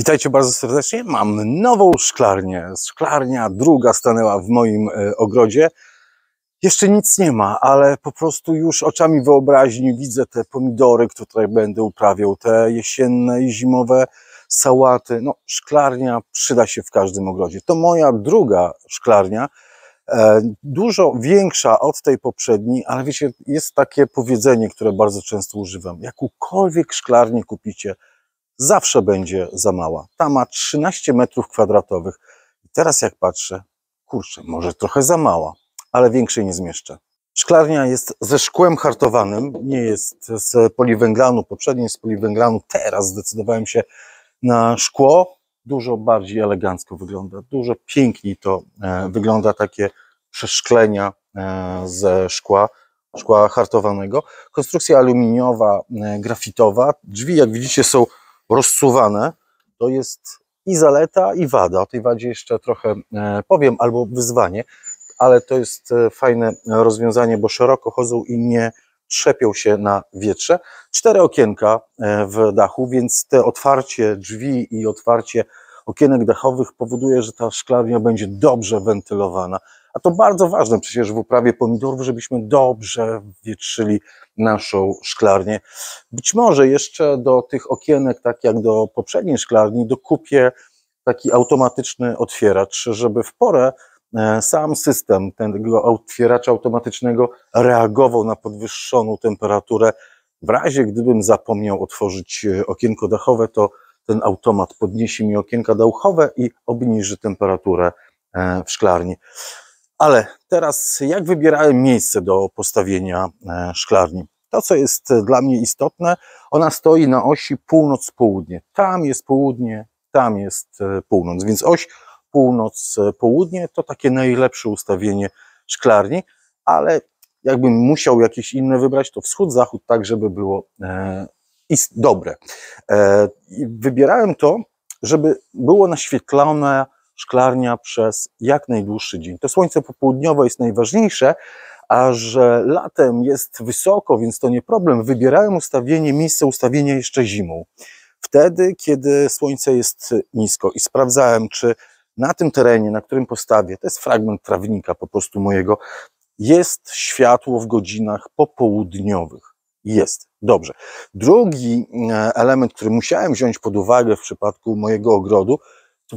Witajcie bardzo serdecznie. Mam nową szklarnię. Szklarnia druga stanęła w moim e, ogrodzie. Jeszcze nic nie ma, ale po prostu już oczami wyobraźni widzę te pomidory, które będę uprawiał, te jesienne i zimowe sałaty. No, szklarnia przyda się w każdym ogrodzie. To moja druga szklarnia, e, dużo większa od tej poprzedniej, ale wiecie, jest takie powiedzenie, które bardzo często używam. Jakukolwiek szklarnię kupicie, zawsze będzie za mała. Ta ma 13 metrów kwadratowych. teraz jak patrzę, kurczę, może trochę za mała, ale większej nie zmieszczę. Szklarnia jest ze szkłem hartowanym, nie jest z poliwęglanu, Poprzednio z poliwęglanu. Teraz zdecydowałem się na szkło. Dużo bardziej elegancko wygląda, dużo piękniej to e, wygląda, takie przeszklenia e, ze szkła, szkła hartowanego. Konstrukcja aluminiowa, e, grafitowa. Drzwi, jak widzicie, są rozsuwane, to jest i zaleta, i wada. O tej wadzie jeszcze trochę e, powiem, albo wyzwanie, ale to jest e, fajne rozwiązanie, bo szeroko chodzą i nie trzepią się na wietrze. Cztery okienka e, w dachu, więc te otwarcie drzwi i otwarcie okienek dachowych powoduje, że ta szklarnia będzie dobrze wentylowana, a to bardzo ważne przecież w uprawie pomidorów, żebyśmy dobrze wietrzyli naszą szklarnię. Być może jeszcze do tych okienek, tak jak do poprzedniej szklarni, dokupię taki automatyczny otwieracz, żeby w porę e, sam system tego otwieracza automatycznego reagował na podwyższoną temperaturę. W razie gdybym zapomniał otworzyć e, okienko dachowe, to ten automat podniesie mi okienka dachowe i obniży temperaturę e, w szklarni. Ale teraz jak wybierałem miejsce do postawienia e, szklarni? To, co jest dla mnie istotne, ona stoi na osi północ-południe. Tam jest południe, tam jest e, północ, więc oś północ-południe to takie najlepsze ustawienie szklarni, ale jakbym musiał jakieś inne wybrać, to wschód-zachód, tak żeby było e, dobre. E, wybierałem to, żeby było naświetlone szklarnia przez jak najdłuższy dzień. To słońce popołudniowe jest najważniejsze, a że latem jest wysoko, więc to nie problem. Wybierałem ustawienie, miejsce ustawienia jeszcze zimą. Wtedy, kiedy słońce jest nisko i sprawdzałem, czy na tym terenie, na którym postawię, to jest fragment trawnika po prostu mojego, jest światło w godzinach popołudniowych. Jest. Dobrze. Drugi e, element, który musiałem wziąć pod uwagę w przypadku mojego ogrodu,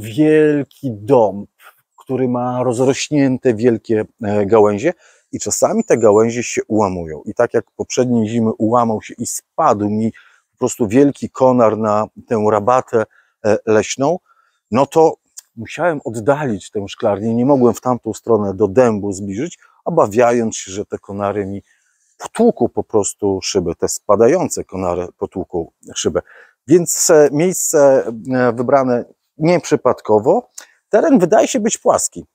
wielki dąb, który ma rozrośnięte wielkie e, gałęzie i czasami te gałęzie się ułamują. I tak jak poprzedniej zimy ułamał się i spadł mi po prostu wielki konar na tę rabatę e, leśną, no to musiałem oddalić tę szklarnię, nie mogłem w tamtą stronę do dębu zbliżyć, obawiając się, że te konary mi potłuką po prostu szybę, te spadające konary potłuką szybę. Więc miejsce e, wybrane nieprzypadkowo teren wydaje się być płaski.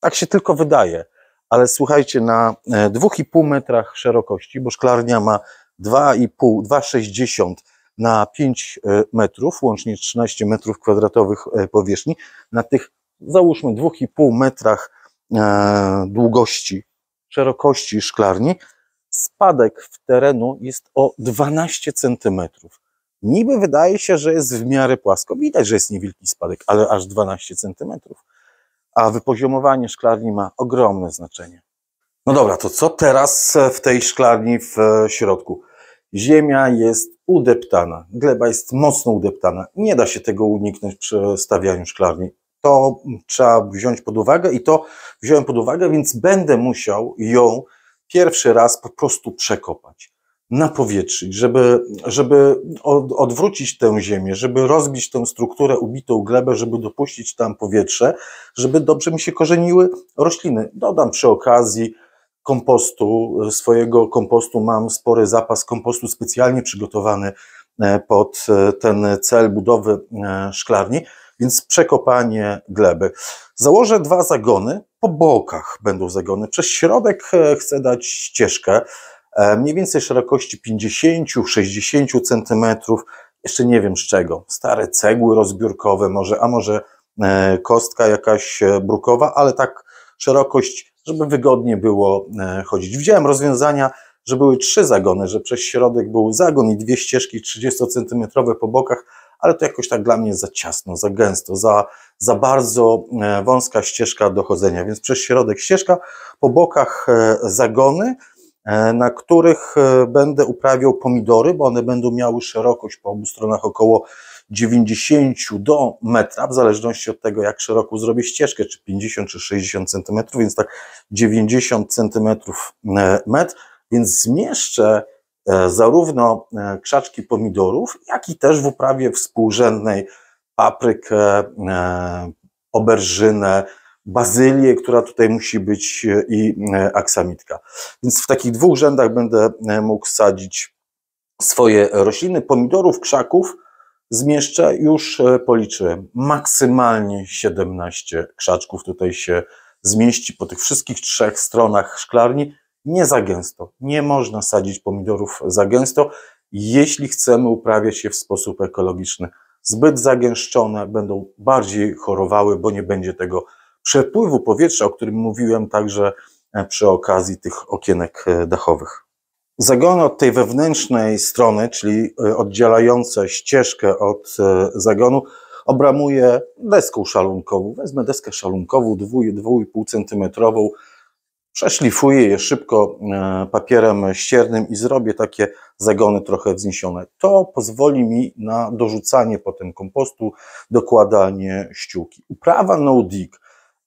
Tak się tylko wydaje. Ale słuchajcie, na 2,5 e, metrach szerokości, bo szklarnia ma 2,5, 2,60 na 5 e, metrów, łącznie 13 metrów kwadratowych e, powierzchni, na tych załóżmy 2,5 metrach długości, szerokości szklarni, spadek w terenu jest o 12 centymetrów niby wydaje się, że jest w miarę płasko. Widać, że jest niewielki spadek, ale aż 12 cm. A wypoziomowanie szklarni ma ogromne znaczenie. No dobra, to co teraz e, w tej szklarni w e, środku? Ziemia jest udeptana, gleba jest mocno udeptana. Nie da się tego uniknąć przy stawianiu szklarni. To trzeba wziąć pod uwagę i to wziąłem pod uwagę, więc będę musiał ją pierwszy raz po prostu przekopać na powietrzu, żeby, żeby odwrócić tę ziemię, żeby rozbić tę strukturę, ubitą glebę, żeby dopuścić tam powietrze, żeby dobrze mi się korzeniły rośliny. Dodam przy okazji kompostu, e, swojego kompostu mam spory zapas kompostu specjalnie przygotowany e, pod e, ten cel budowy szklarni, więc przekopanie gleby. Założę dwa zagony, po bokach będą zagony, przez środek chcę dać ścieżkę, E, mniej więcej szerokości 50-60 centymetrów, jeszcze nie wiem z czego, stare cegły rozbiórkowe może, a może e, kostka jakaś e, brukowa, ale tak szerokość, żeby wygodnie było chodzić. Widziałem rozwiązania, że były trzy zagony, że przez środek był zagon i dwie ścieżki 30-centymetrowe po bokach, ale to jakoś tak dla mnie za ciasno, za gęsto, za, za bardzo wąska ścieżka dochodzenia, więc przez środek ścieżka, po bokach zagony, E, na których e, będę uprawiał pomidory, bo one będą miały szerokość po obu stronach około 90 do metra, w zależności od tego, jak szeroko zrobię ścieżkę, czy 50 czy 60 cm, więc tak 90 cm e, metr, więc zmieszczę zarówno krzaczki pomidorów, jak i też w uprawie współrzędnej paprykę, oberżynę, bazylię, która tutaj musi być e, i e, aksamitka. Więc w takich dwóch rzędach będę e, mógł sadzić swoje rośliny. Pomidorów, krzaków zmieszczę, już policzyłem, maksymalnie 17 krzaczków tutaj się zmieści po tych wszystkich trzech stronach szklarni. Nie za gęsto, nie można sadzić pomidorów za gęsto, jeśli chcemy uprawiać je w sposób ekologiczny. Zbyt zagęszczone będą bardziej chorowały, bo nie będzie tego przepływu powietrza, o którym mówiłem także e, przy okazji tych okienek e, dachowych. Zagony od tej wewnętrznej strony, czyli e, oddzielające ścieżkę od zagonu, obramuje deską szalunkową. Wezmę deskę szalunkową 2,5 cm, przeszlifuję je szybko papierem ściernym i zrobię takie zagony trochę wzniesione. To pozwoli mi na dorzucanie potem kompostu, dokładanie ściółki. Uprawa no dig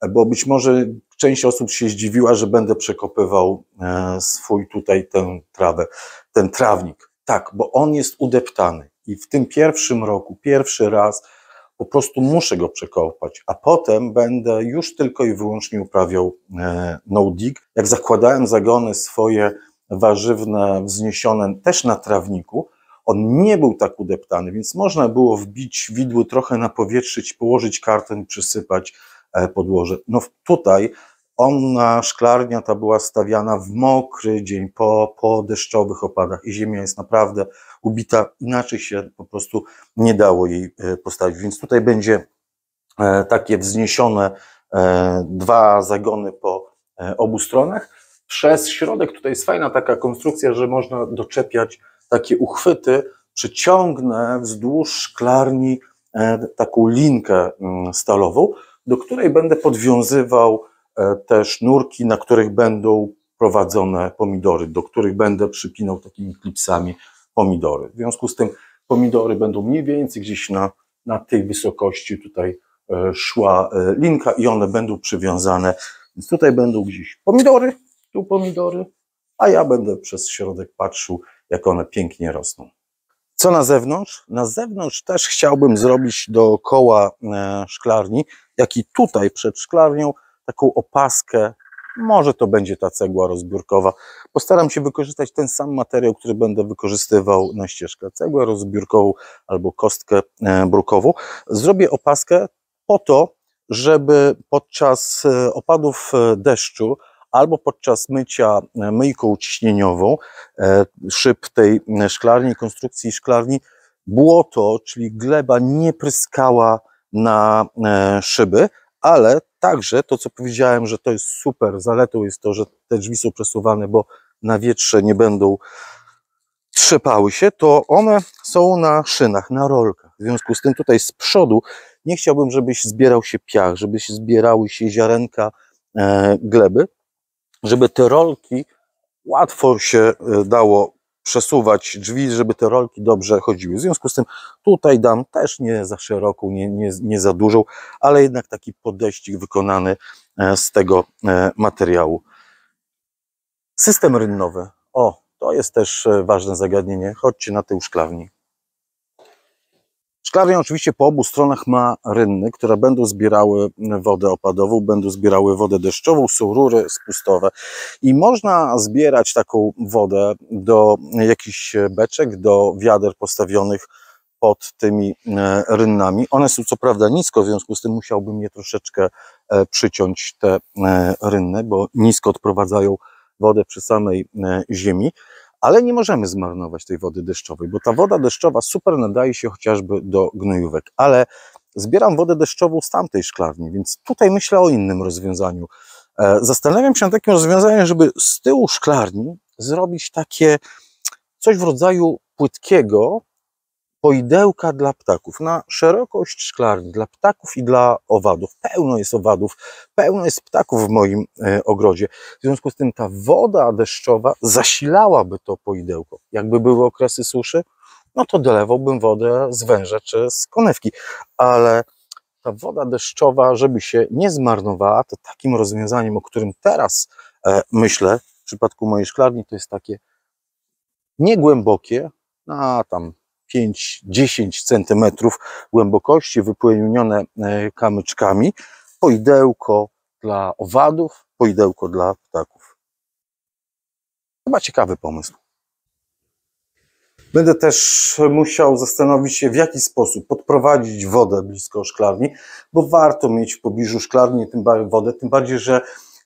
bo być może część osób się zdziwiła, że będę przekopywał e, swój tutaj tę trawę, ten trawnik. Tak, bo on jest udeptany i w tym pierwszym roku, pierwszy raz po prostu muszę go przekopać, a potem będę już tylko i wyłącznie uprawiał e, no dig. Jak zakładałem zagony swoje warzywne wzniesione też na trawniku, on nie był tak udeptany, więc można było wbić widły trochę na powietrze, położyć kartę i przysypać E, podłoże. No tutaj ona, szklarnia ta była stawiana w mokry dzień, po, po deszczowych opadach i ziemia jest naprawdę ubita, inaczej się po prostu nie dało jej e, postawić, więc tutaj będzie e, takie wzniesione dwa zagony po obu stronach. Przez środek tutaj jest fajna taka konstrukcja, że można doczepiać takie uchwyty, przyciągnę wzdłuż szklarni taką linkę mm, stalową, do której będę podwiązywał e, te sznurki, na których będą prowadzone pomidory, do których będę przypinał takimi klipsami pomidory. W związku z tym pomidory będą mniej więcej gdzieś na, na tej wysokości tutaj e, szła e, linka i one będą przywiązane. Więc tutaj będą gdzieś pomidory, tu pomidory, a ja będę przez środek patrzył, jak one pięknie rosną. Co na zewnątrz? Na zewnątrz też chciałbym zrobić dookoła e, szklarni, jak i tutaj przed szklarnią, taką opaskę. Może to będzie ta cegła rozbiórkowa. Postaram się wykorzystać ten sam materiał, który będę wykorzystywał na ścieżkę. Cegłę rozbiórkową albo kostkę e, brukową. Zrobię opaskę po to, żeby podczas e, opadów deszczu albo podczas mycia e, myjką ciśnieniową e, szyb tej e, szklarni, konstrukcji szklarni, błoto, czyli gleba nie pryskała na szyby, ale także to, co powiedziałem, że to jest super, zaletą jest to, że te drzwi są przesuwane, bo na wietrze nie będą trzepały się, to one są na szynach, na rolkach. W związku z tym tutaj z przodu nie chciałbym, żebyś zbierał się piach, żeby się zbierały się ziarenka gleby, żeby te rolki łatwo się e, dało przesuwać drzwi, żeby te rolki dobrze chodziły. W związku z tym tutaj dam też nie za szeroką, nie, nie, nie za dużą, ale jednak taki podejścik wykonany e, z tego e, materiału. System rynnowy. O, to jest też ważne zagadnienie. Chodźcie na tył szklawni. Szklarnia oczywiście po obu stronach ma rynny, które będą zbierały wodę opadową, będą zbierały wodę deszczową, są rury spustowe i można zbierać taką wodę do jakichś beczek, do wiader postawionych pod tymi e, rynnami. One są co prawda nisko, w związku z tym musiałbym je troszeczkę e, przyciąć, te e, rynny, bo nisko odprowadzają wodę przy samej ziemi ale nie możemy zmarnować tej wody deszczowej, bo ta woda deszczowa super nadaje się chociażby do gnojówek, ale zbieram wodę deszczową z tamtej szklarni, więc tutaj myślę o innym rozwiązaniu. E, zastanawiam się nad takim rozwiązaniem, żeby z tyłu szklarni zrobić takie coś w rodzaju płytkiego, poidełka dla ptaków, na szerokość szklarni, dla ptaków i dla owadów. Pełno jest owadów, pełno jest ptaków w moim e, ogrodzie. W związku z tym ta woda deszczowa zasilałaby to poidełko. Jakby były okresy suszy, no to dolewałbym wodę z węża czy z konewki, ale ta woda deszczowa, żeby się nie zmarnowała, to takim rozwiązaniem, o którym teraz e, myślę, w przypadku mojej szklarni, to jest takie niegłębokie, na tam 5-10 cm głębokości, wypełnione e, kamyczkami, poidełko dla owadów, poidełko dla ptaków. Chyba ciekawy pomysł. Będę też musiał zastanowić się, w jaki sposób podprowadzić wodę blisko szklarni, bo warto mieć w pobliżu szklarni tym wodę, tym bardziej, że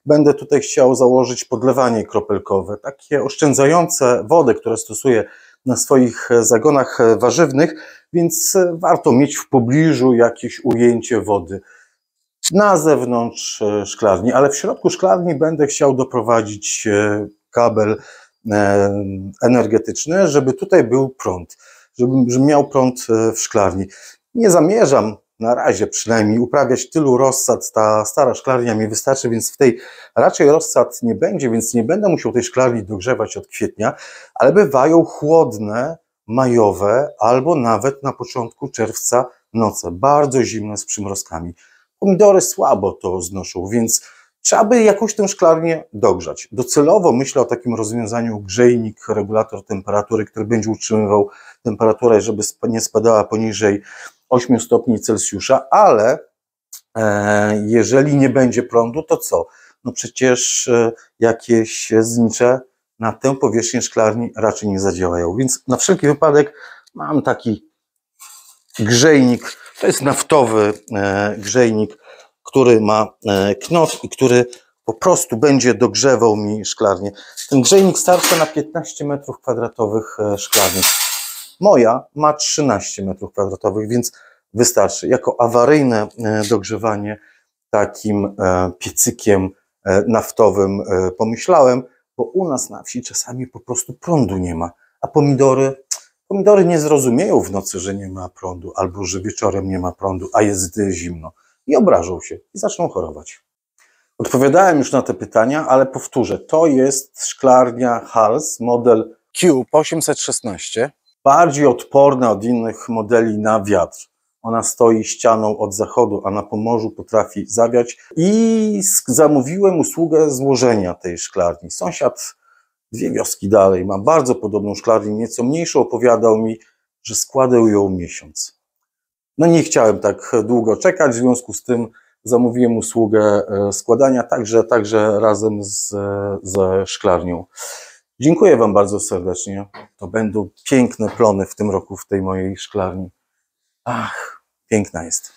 będę tutaj chciał założyć podlewanie kropelkowe, takie oszczędzające wodę, które stosuję na swoich e, zagonach e, warzywnych, więc e, warto mieć w pobliżu jakieś ujęcie wody na zewnątrz szklarni, ale w środku szklarni będę chciał doprowadzić kabel energetyczny, żeby tutaj był prąd, żebym miał prąd w szklarni. Nie zamierzam na razie przynajmniej uprawiać tylu rozsad. Ta stara szklarnia mi wystarczy, więc w tej raczej rozsad nie będzie, więc nie będę musiał tej szklarni dogrzewać od kwietnia, ale bywają chłodne, majowe albo nawet na początku czerwca noce, bardzo zimne z przymrozkami. Pomidory słabo to znoszą, więc Trzeba by jakoś tę szklarnię dogrzać. Docelowo myślę o takim rozwiązaniu grzejnik, regulator temperatury, który będzie utrzymywał temperaturę, żeby nie spadała poniżej 8 stopni Celsjusza, ale e, jeżeli nie będzie prądu, to co? No przecież e, jakieś znicze na tę powierzchnię szklarni raczej nie zadziałają. Więc na wszelki wypadek mam taki grzejnik, to jest naftowy e, grzejnik który ma e, knot i który po prostu będzie dogrzewał mi szklarnię. Ten grzejnik starczy na 15 metrów kwadratowych e, szklarni. Moja ma 13 metrów kwadratowych, więc wystarczy. Jako awaryjne e, dogrzewanie takim piecykiem naftowym pomyślałem, bo u nas na wsi czasami po prostu prądu nie ma, a pomidory, pomidory nie zrozumieją w nocy, że nie ma prądu albo że wieczorem nie ma prądu, a jest zimno i obrażą się i zaczną chorować. Odpowiadałem już na te pytania, ale powtórzę. To jest szklarnia Hals, model Q816, bardziej odporna od innych modeli na wiatr. Ona stoi ścianą od zachodu, a na Pomorzu potrafi zawiać. I zamówiłem usługę złożenia tej szklarni. Sąsiad dwie wioski dalej ma bardzo podobną szklarnię, nieco mniejszą, opowiadał mi, że składał ją miesiąc. No nie chciałem tak długo czekać, w związku z tym zamówiłem usługę e, składania także, także razem z, e, ze szklarnią. Dziękuję Wam bardzo serdecznie. To będą piękne plony w tym roku w tej mojej szklarni. Ach, piękna jest.